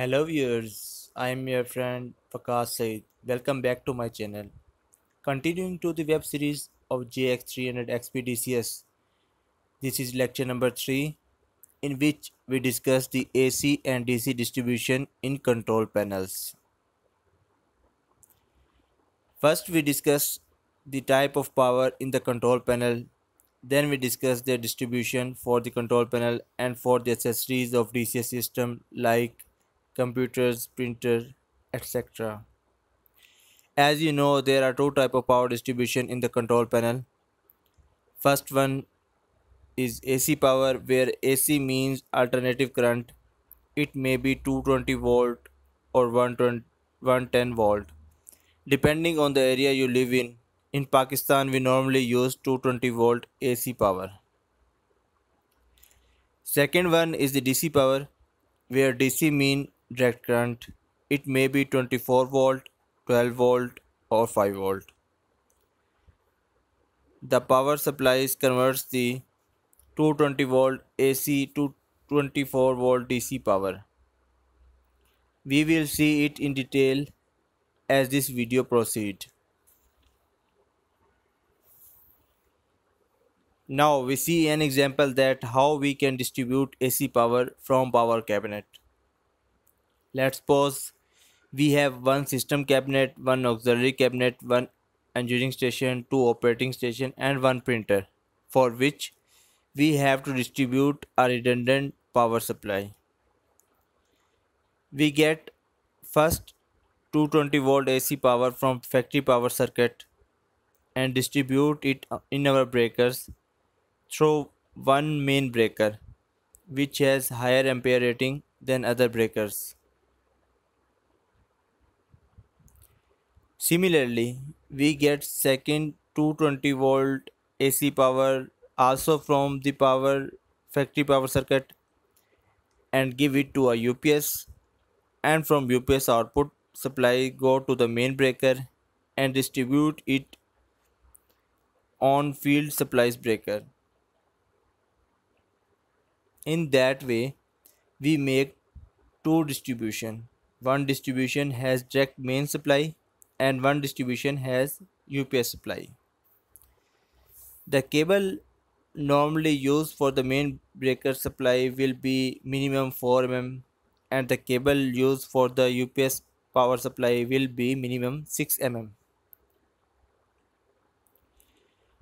Hello viewers, I am your friend Prakash Said. Welcome back to my channel. Continuing to the web series of JX300 XPDCS, this is lecture number 3 in which we discuss the AC and DC distribution in control panels. First we discuss the type of power in the control panel. Then we discuss the distribution for the control panel and for the accessories of DCS system like computers, printers, etc. As you know, there are two type of power distribution in the control panel. First one is AC power where AC means alternative current. It may be 220 volt or 110 volt depending on the area you live in. In Pakistan, we normally use 220 volt AC power. Second one is the DC power, where DC mean direct current it may be 24 volt 12 volt or 5 volt the power is converts the 220 volt AC to 24 volt DC power we will see it in detail as this video proceed now we see an example that how we can distribute AC power from power cabinet Let's suppose we have one system cabinet, one auxiliary cabinet, one engineering station, two operating station and one printer for which we have to distribute a redundant power supply. We get first 220 volt AC power from factory power circuit and distribute it uh, in our breakers through one main breaker which has higher ampere rating than other breakers. Similarly, we get second 220 volt AC power also from the power factory power circuit and give it to a UPS and from UPS output supply go to the main breaker and distribute it on field supplies breaker. In that way we make two distribution. One distribution has direct main supply and one distribution has UPS supply. The cable normally used for the main breaker supply will be minimum 4 mm and the cable used for the UPS power supply will be minimum 6 mm.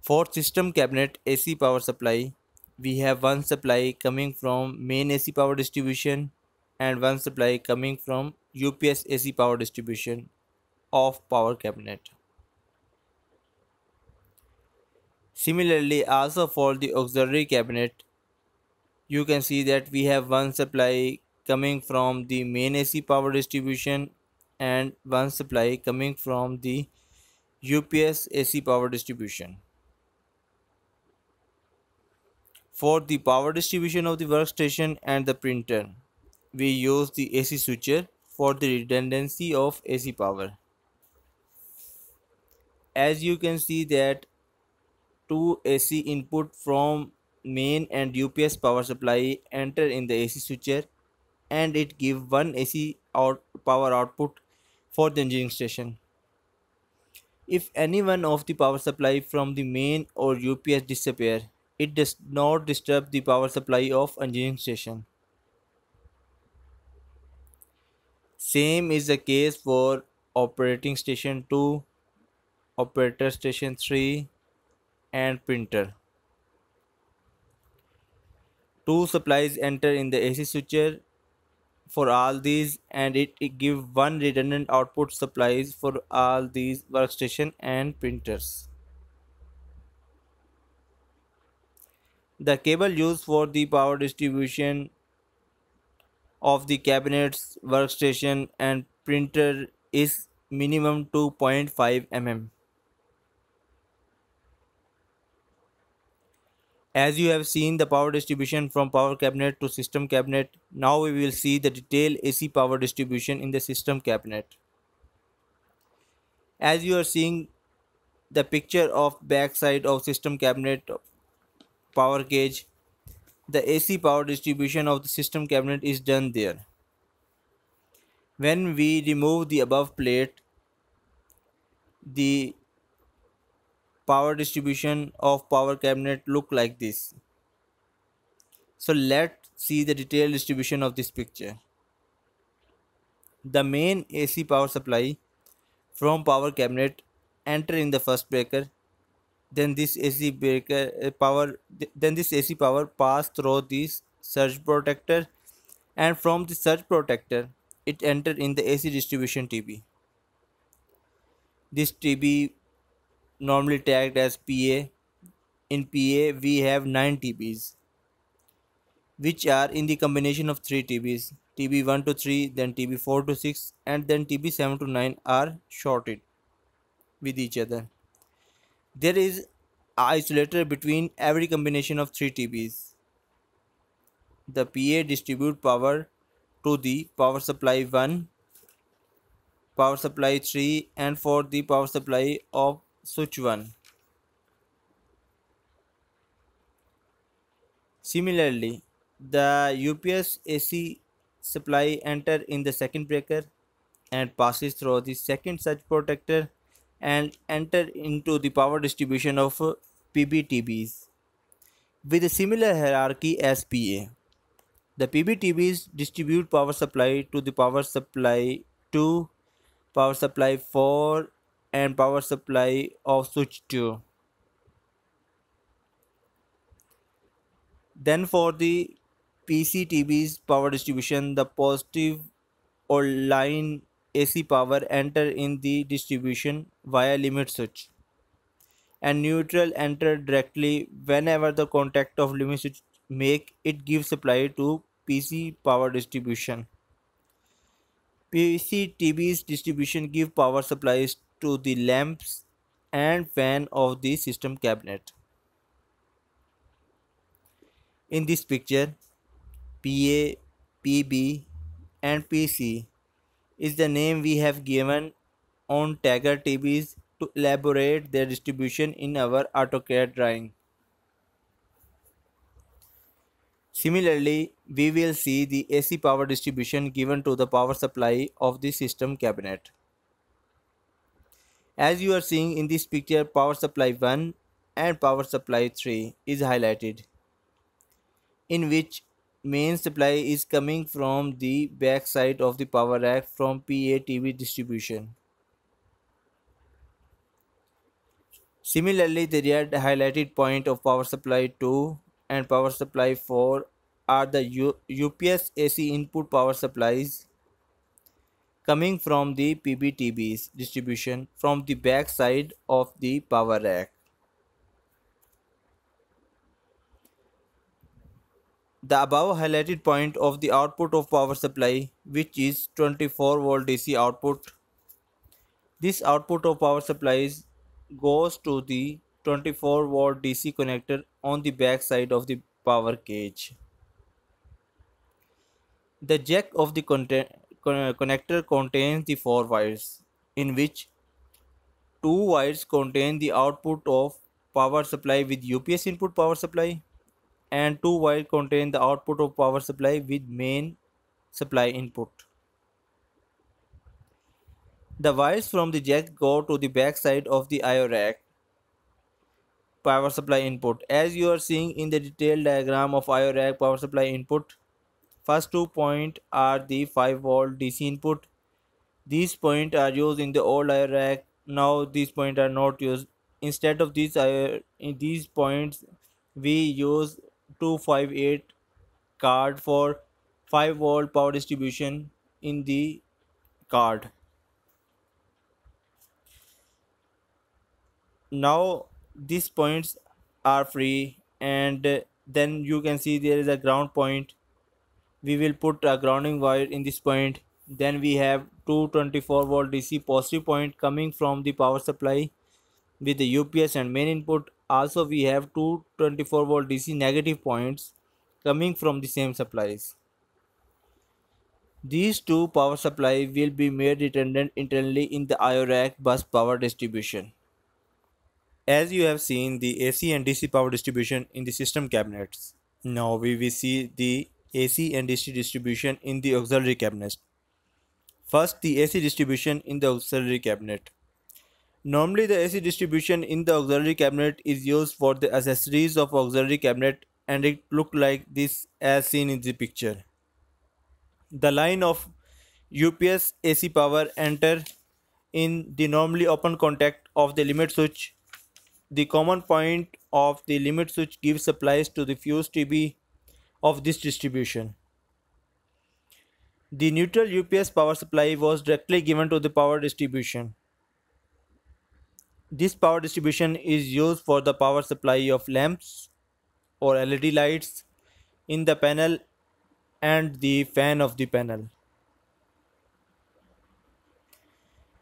For system cabinet AC power supply, we have one supply coming from main AC power distribution and one supply coming from UPS AC power distribution of power cabinet. Similarly, also for the auxiliary cabinet, you can see that we have one supply coming from the main AC power distribution and one supply coming from the UPS AC power distribution. For the power distribution of the workstation and the printer, we use the AC switcher for the redundancy of AC power as you can see that two AC input from main and UPS power supply enter in the AC switcher and it give one AC out power output for the engineering station. If any one of the power supply from the main or UPS disappear, it does not disturb the power supply of engineering station. Same is the case for operating station 2 operator station 3 and printer. Two supplies enter in the AC switcher for all these and it, it give one redundant output supplies for all these workstation and printers. The cable used for the power distribution of the cabinets, workstation and printer is minimum 2.5 mm. as you have seen the power distribution from power cabinet to system cabinet now we will see the detailed AC power distribution in the system cabinet as you are seeing the picture of backside of system cabinet power gauge the AC power distribution of the system cabinet is done there when we remove the above plate the power distribution of power cabinet look like this so let's see the detailed distribution of this picture the main ac power supply from power cabinet enter in the first breaker then this ac breaker uh, power then this ac power pass through this surge protector and from the surge protector it enter in the ac distribution tb this tb normally tagged as PA. In PA, we have 9 TBs, which are in the combination of 3 TBs. TB 1 to 3, then TB 4 to 6, and then TB 7 to 9 are shorted with each other. There is isolator between every combination of 3 TBs. The PA distribute power to the power supply 1, power supply 3 and for the power supply of switch 1. Similarly, the UPS AC supply enter in the second breaker and passes through the second surge protector and enter into the power distribution of PBTBs with a similar hierarchy as PA. The PBTBs distribute power supply to the power supply 2, power supply 4 and power supply of switch 2. Then for the PCTB's power distribution, the positive or line AC power enter in the distribution via limit switch and neutral enter directly whenever the contact of limit switch make it give supply to PC power distribution. PCTB's distribution give power supplies to the lamps and fan of the system cabinet. In this picture, PA, PB and PC is the name we have given on Tiger TVs to elaborate their distribution in our AutoCAD drawing. Similarly, we will see the AC power distribution given to the power supply of the system cabinet. As you are seeing in this picture power supply 1 and power supply 3 is highlighted in which main supply is coming from the back side of the power rack from PATV distribution. Similarly, the red highlighted point of power supply 2 and power supply 4 are the U UPS AC input power supplies coming from the PBTB's distribution from the back side of the power rack. The above highlighted point of the output of power supply which is 24 volt DC output. This output of power supplies goes to the 24 volt DC connector on the back side of the power cage. The jack of the content connector contains the four wires in which two wires contain the output of power supply with UPS input power supply and two wires contain the output of power supply with main supply input. The wires from the jack go to the back side of the IO rack power supply input. As you are seeing in the detailed diagram of IO rack power supply input, First two point are the 5 volt DC input. These points are used in the old IR rack. Now these points are not used. Instead of these IR, in these points, we use 258 card for 5 volt power distribution in the card. Now these points are free and then you can see there is a ground point we will put a grounding wire in this point then we have 224 volt dc positive point coming from the power supply with the ups and main input also we have 224 volt dc negative points coming from the same supplies these two power supply will be made redundant internally in the IORAC bus power distribution. As you have seen the AC and DC power distribution in the system cabinets. Now we will see the AC and DC distribution in the auxiliary cabinet. First, the AC distribution in the auxiliary cabinet. Normally, the AC distribution in the auxiliary cabinet is used for the accessories of auxiliary cabinet and it looked like this as seen in the picture. The line of UPS AC power enter in the normally open contact of the limit switch. The common point of the limit switch gives supplies to the fuse to be of this distribution. The neutral UPS power supply was directly given to the power distribution. This power distribution is used for the power supply of lamps or LED lights in the panel and the fan of the panel.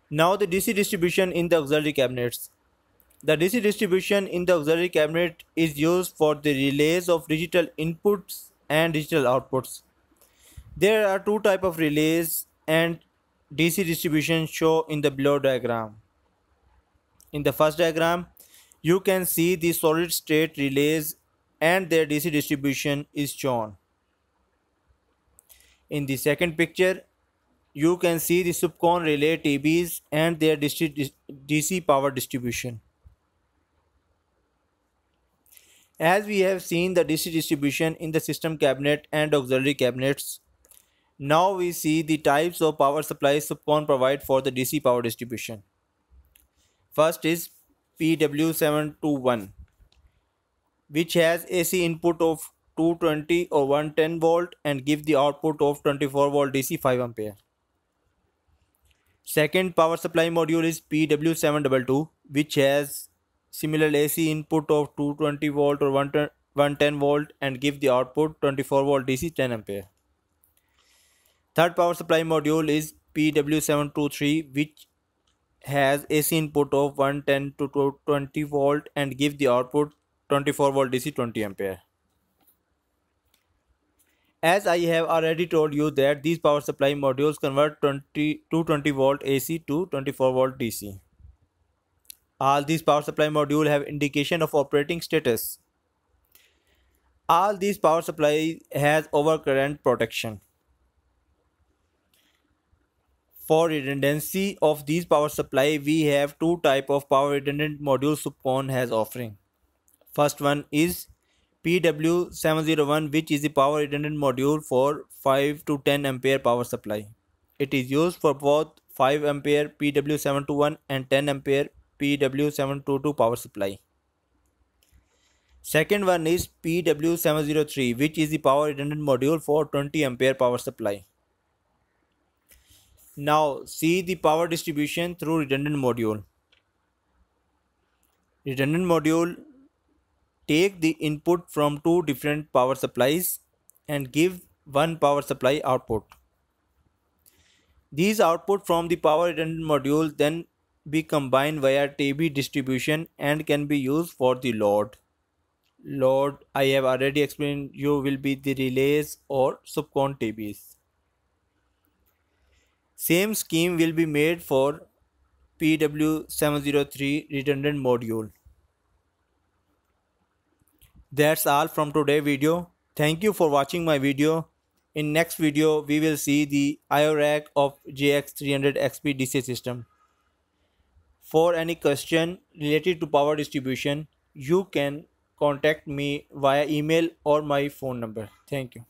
Now the DC distribution in the auxiliary cabinets. The DC distribution in the auxiliary cabinet is used for the relays of digital inputs and digital outputs. There are two type of relays and DC distribution shown in the below diagram. In the first diagram, you can see the solid state relays and their DC distribution is shown. In the second picture, you can see the subcon relay TBs and their DC power distribution. As we have seen the DC distribution in the system cabinet and auxiliary cabinets, now we see the types of power supplies SUPCON provide for the DC power distribution. First is PW721 which has AC input of 220 or 110 volt and give the output of 24 volt DC 5 ampere. Second power supply module is PW722 which has similar AC input of 220 volt or 110 volt and give the output 24 volt DC 10 ampere. Third power supply module is PW723 which has AC input of 110 to 220 volt and give the output 24 volt DC 20 ampere. As I have already told you that these power supply modules convert 20 220 volt AC to 24 volt DC. All these power supply modules have indication of operating status. All these power supply has overcurrent protection. For redundancy of these power supply, we have two type of power redundant modules Supcon has offering. First one is PW701 which is the power redundant module for 5 to 10 ampere power supply. It is used for both 5 ampere PW721 and 10 ampere PW722 power supply. Second one is PW703 which is the power redundant module for 20 ampere power supply. Now see the power distribution through redundant module. Redundant module take the input from two different power supplies and give one power supply output. These output from the power redundant module then be combined via TB distribution and can be used for the load. Load I have already explained you will be the relays or subcon TBs. Same scheme will be made for PW703 redundant module. That's all from today video. Thank you for watching my video. In next video, we will see the IORAC of JX300 XP DC system. For any question related to power distribution, you can contact me via email or my phone number. Thank you.